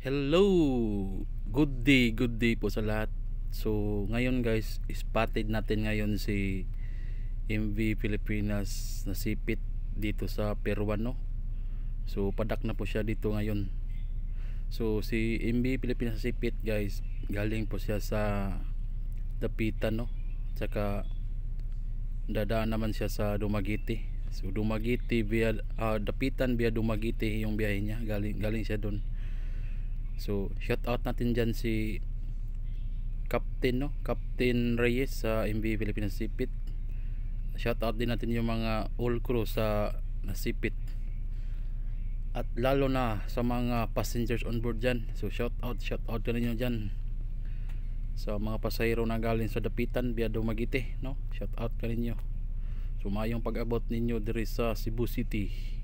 Hello! Good day, good day po sa lahat. So, ngayon guys, spotted natin ngayon si MV Pilipinas na sipit dito sa Peruano. So, padak na po siya dito ngayon. So, si MV Pilipinas na sipit guys, galing po siya sa Dapitan, no? Tsaka, dadaan naman siya sa Dumagiti. So, Dumagiti via, uh, Dapitan via Dumagiti yung biyahe niya. Galing, galing siya doon so shout out natin dyan si Captain no Captain Reyes sa MV Philippines Sipit shout out din natin yung mga all crew sa Sipit at lalo na sa mga passengers on board dyan so shout out shout out ka ninyo dyan sa mga pasahero na galing sa Dapitan via Dumaguete no shout out ka ninyo so mayong pag-abot ninyo diri sa Cebu City